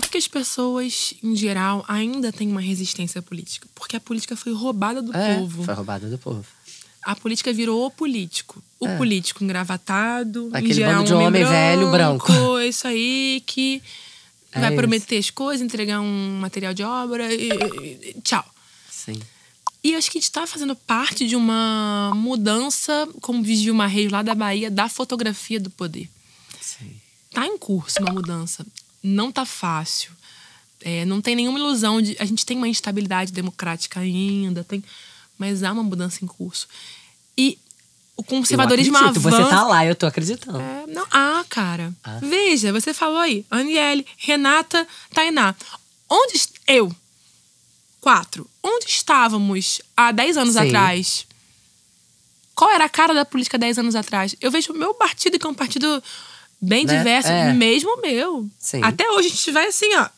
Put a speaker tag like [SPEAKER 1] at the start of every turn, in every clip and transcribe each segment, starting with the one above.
[SPEAKER 1] Por que as pessoas, em geral, ainda têm uma resistência à política? Porque a política foi roubada do é, povo. Foi roubada do povo. A política virou o político. O é. político engravatado. Aquele em geral, bando de homem, homem velho, branco. Isso aí que é vai isso. prometer as coisas, entregar um material de obra e, e, tchau. Sim. E acho que a gente está fazendo parte de uma mudança, como diz Gilmar Reis lá da Bahia, da fotografia do poder. Sim. Tá em curso uma mudança não tá fácil. É, não tem nenhuma ilusão de. A gente tem uma instabilidade democrática ainda, tem, mas há uma mudança em curso. E o conservadorismo eu acredito, avança. Você tá lá,
[SPEAKER 2] eu tô acreditando. É,
[SPEAKER 1] não, ah, cara. Ah. Veja, você falou aí, Aniele, Renata, Tainá. Onde. Eu. Quatro. Onde estávamos há dez anos Sim. atrás? Qual era a cara da política dez anos atrás? Eu vejo o meu partido, que é um partido Bem né? diverso, é. mesmo meu. Sim. Até hoje a gente vai assim, ó.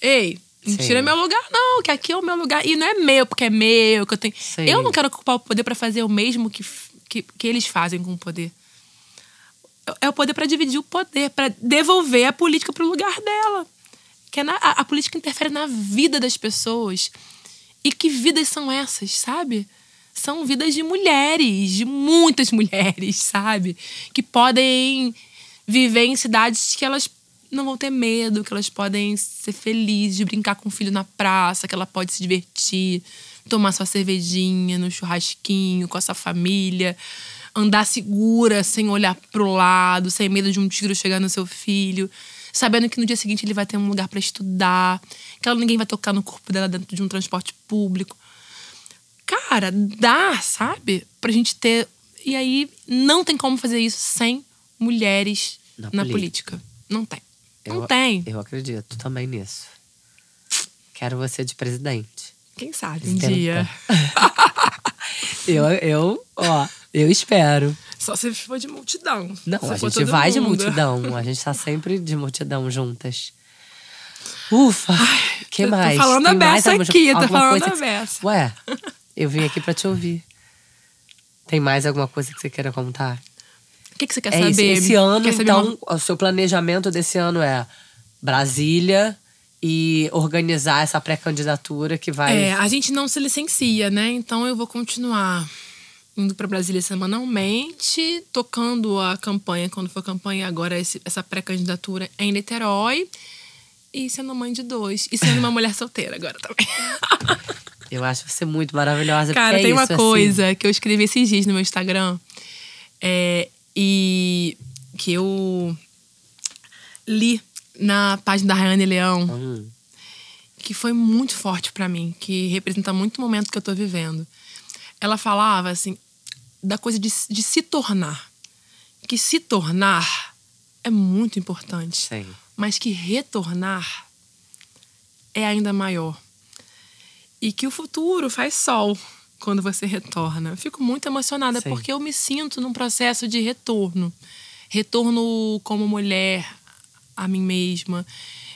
[SPEAKER 1] Ei, não Sim. tira meu lugar, não, que aqui é o meu lugar. E não é meu, porque é meu, que eu tenho. Sim. Eu não quero ocupar o poder para fazer o mesmo que, que, que eles fazem com o poder. É, é o poder para dividir o poder, para devolver a política pro lugar dela. Que é na, a, a política interfere na vida das pessoas. E que vidas são essas, sabe? são vidas de mulheres, de muitas mulheres, sabe? Que podem viver em cidades que elas não vão ter medo, que elas podem ser felizes, de brincar com o filho na praça, que ela pode se divertir, tomar sua cervejinha no churrasquinho com a sua família, andar segura, sem olhar pro lado, sem medo de um tiro chegar no seu filho, sabendo que no dia seguinte ele vai ter um lugar para estudar, que ela, ninguém vai tocar no corpo dela dentro de um transporte público cara, dá, sabe? Pra gente ter. E aí, não tem como fazer isso sem mulheres na, na política. política. Não tem. Eu, não tem.
[SPEAKER 2] Eu acredito também nisso. Quero você de presidente.
[SPEAKER 1] Quem sabe um Estenta. dia.
[SPEAKER 2] eu, eu, ó, eu espero.
[SPEAKER 1] Só se for de multidão. Não, se a gente vai mundo. de
[SPEAKER 2] multidão. A gente tá sempre de multidão juntas. Ufa! O que mais? Tô falando a beça aqui, tô falando a beça. Ué, Eu vim aqui para te ouvir. Tem mais alguma coisa que você queira contar?
[SPEAKER 1] O que, que você quer é saber? Esse ano, quer então,
[SPEAKER 2] uma... o seu planejamento desse ano é Brasília e organizar essa pré-candidatura que vai. É, a
[SPEAKER 1] gente não se licencia, né? Então eu vou continuar indo para Brasília semanalmente, tocando a campanha, quando for campanha, agora esse, essa pré-candidatura é em Niterói. E sendo mãe de dois. E sendo uma mulher solteira agora também.
[SPEAKER 2] Eu acho você muito maravilhosa. Cara, é tem é uma isso, assim. coisa
[SPEAKER 1] assim. que eu escrevi esses dias no meu Instagram. É, e que eu li na página da Rayane Leão. Hum. Que foi muito forte para mim. Que representa muito o momento que eu tô vivendo. Ela falava, assim, da coisa de, de se tornar. Que se tornar é muito importante. Sim. Mas que retornar é ainda maior e que o futuro faz sol quando você retorna. Eu fico muito emocionada Sim. porque eu me sinto num processo de retorno. Retorno como mulher a mim mesma,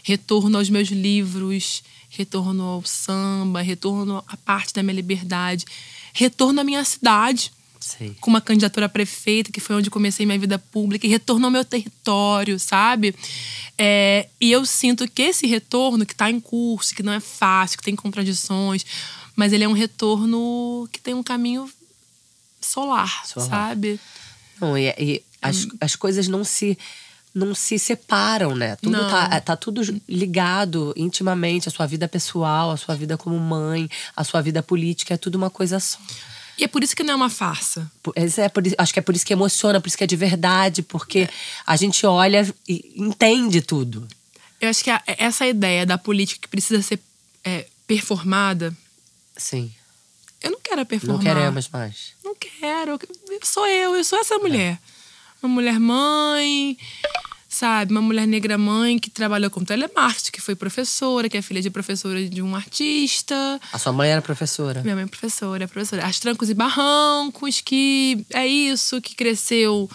[SPEAKER 1] retorno aos meus livros, retorno ao samba, retorno à parte da minha liberdade, retorno à minha cidade Sim. com uma candidatura a prefeita, que foi onde comecei minha vida pública, e retorno ao meu território, sabe? É, e eu sinto que esse retorno, que está em curso, que não é fácil, que tem contradições, mas ele é um retorno que tem um caminho solar, solar. sabe?
[SPEAKER 2] Não, e, e as, hum. as coisas não se não se separam, né? Tudo tá, é, tá tudo ligado intimamente, a sua vida pessoal, a sua vida como mãe, a sua vida política, é tudo uma coisa só. E é por isso que não é uma farsa. É, é, por, acho que é por isso que emociona, por isso que é de verdade, porque é. a gente olha e entende tudo. Eu
[SPEAKER 1] acho que a, essa ideia da política que precisa ser é, performada. Sim. Eu não quero a é performar. Não queremos
[SPEAKER 2] mais. Não
[SPEAKER 1] quero. Eu sou eu, eu sou essa mulher. É. Uma mulher mãe, sabe? Uma mulher negra mãe que trabalhou com telemarketing, que foi professora, que é filha de professora de um artista.
[SPEAKER 2] A sua mãe era professora? Minha mãe
[SPEAKER 1] é professora, é professora. As trancos e barrancos, que é isso, que cresceu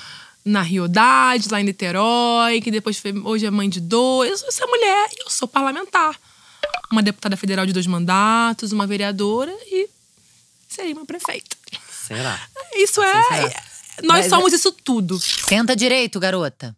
[SPEAKER 1] na Riodade, lá em Niterói, que depois foi, hoje é mãe de dois. Eu essa mulher e eu sou parlamentar. Uma deputada federal de dois mandatos, uma vereadora e seria uma prefeita. Será? É, isso assim é. Será? Nós Mas somos é... isso
[SPEAKER 2] tudo. Senta direito, garota.